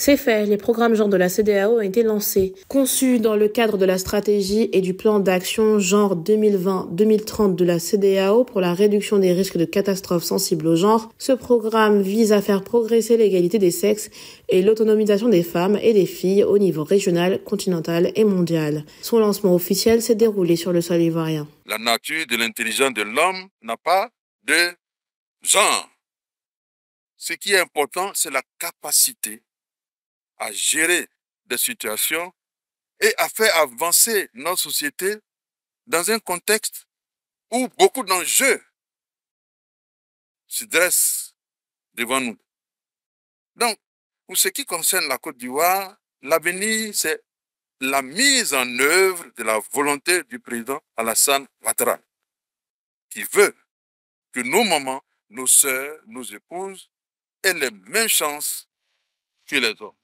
C'est fait, les programmes genre de la CDAO ont été lancés. Conçus dans le cadre de la stratégie et du plan d'action genre 2020-2030 de la CDAO pour la réduction des risques de catastrophes sensibles au genre, ce programme vise à faire progresser l'égalité des sexes et l'autonomisation des femmes et des filles au niveau régional, continental et mondial. Son lancement officiel s'est déroulé sur le sol ivoirien. La nature de l'intelligence de l'homme n'a pas de genre. Ce qui est important, c'est la capacité à gérer des situations et à faire avancer notre société dans un contexte où beaucoup d'enjeux se dressent devant nous. Donc, pour ce qui concerne la Côte d'Ivoire, l'avenir, c'est la mise en œuvre de la volonté du président Alassane Ouattara, qui veut que nos mamans, nos sœurs, nos épouses aient les mêmes chances que les hommes.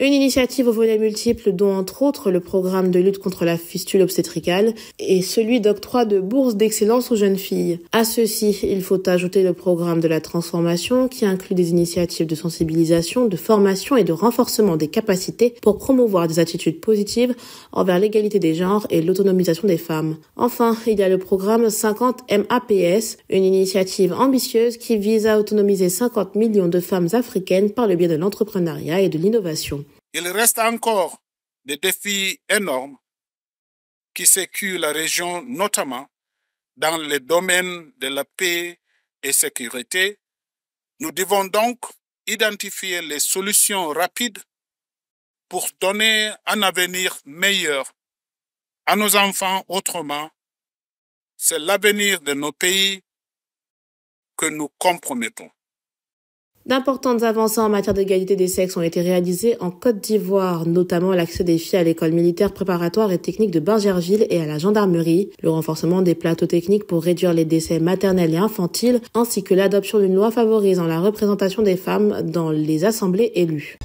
Une initiative au volet multiples dont entre autres le programme de lutte contre la fistule obstétricale et celui d'octroi de bourses d'excellence aux jeunes filles. À ceci, il faut ajouter le programme de la transformation qui inclut des initiatives de sensibilisation, de formation et de renforcement des capacités pour promouvoir des attitudes positives envers l'égalité des genres et l'autonomisation des femmes. Enfin, il y a le programme 50 MAPS, une initiative ambitieuse qui vise à autonomiser 50 millions de femmes africaines par le biais de l'entrepreneuriat et de l'innovation. Il reste encore des défis énormes qui sécuent la région, notamment dans le domaine de la paix et sécurité. Nous devons donc identifier les solutions rapides pour donner un avenir meilleur à nos enfants autrement. C'est l'avenir de nos pays que nous compromettons. D'importantes avancées en matière d'égalité des sexes ont été réalisées en Côte d'Ivoire, notamment l'accès des filles à l'école militaire préparatoire et technique de Bergerville et à la gendarmerie, le renforcement des plateaux techniques pour réduire les décès maternels et infantiles, ainsi que l'adoption d'une loi favorisant la représentation des femmes dans les assemblées élues.